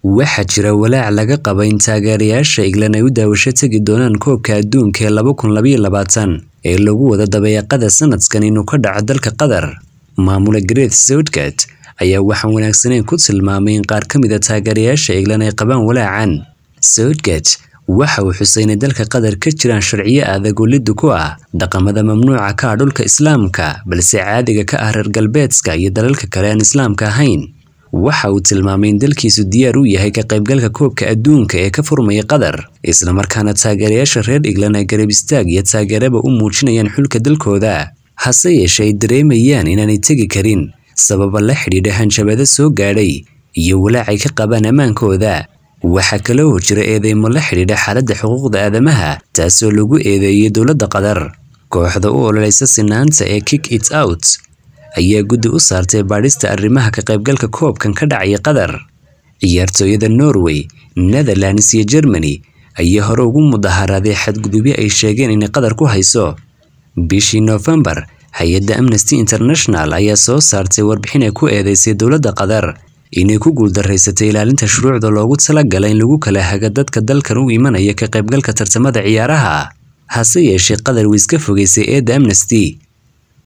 Waxaa jira walaac laga qaba in taageerayaasha England ay u daawasho tegi doonaan Koobka Adduunka ee laba kun laba labaatan ee lagu wado dabayaaqada sanadkan inuu ka dhaco dalka Qatar. Maamule Gareth Southgate ayaa waxaan wanaagsaneyn ku tilmaamay in qaar ka mid a taageerayaasha England ay qabaan walaacan. Southgate waxa uu xusay inay dalka Qatar ka jiraan sharciyo adag oo liddu ku ah dhaqamada mamnuuca ka ah dhulka Islaamka balse caadiga ka ah reer galbeedka iyo dalalka kale aan Islaamka ahayn waxa uu tilmaamay in dalkiisu diyaar u yahay ka qaybgalka koobka adduunka ee ka furmaya qatar isla markaana taageerayaasha reer england ay garab istaag iyo taageeraba u muujinayaan xulka dalkooda hase yeeshee ay dareemayaan inaanay tegi karin sababa la xidhiidha hanjabada soo gaadhay iyo walaac ay ka qabaan ammaankooda waxaa kale oo jira eedeymo la xidhiidha xaaladda xuquuqda aadamaha taasoo lagu eedeeyay dowladda qatar kooxda u ololaysa sinaanta ee kick it out ayaa guddi u saartay baadhista arrimaha ka qaybgalka koobkan ka dhacaya qatar ciyaartooyada norway netherlands iyo jermany ayaa hore ugu mudaharaaday xadgudubyo ay sheegeen inay qatar ku hayso bishii noofembar hay-adda amnesty international ayaa soo saartay warbixin ay ku eedeysay dowladda qatar inay ku guuldaraysatay ilaalinta shuruucda loogu talagala in lagu kala haga dadka dalkan u imanaya ka qaybgalka tartamada ciyaaraha hase yeeshee qatar iska fogeysay eedda amnesty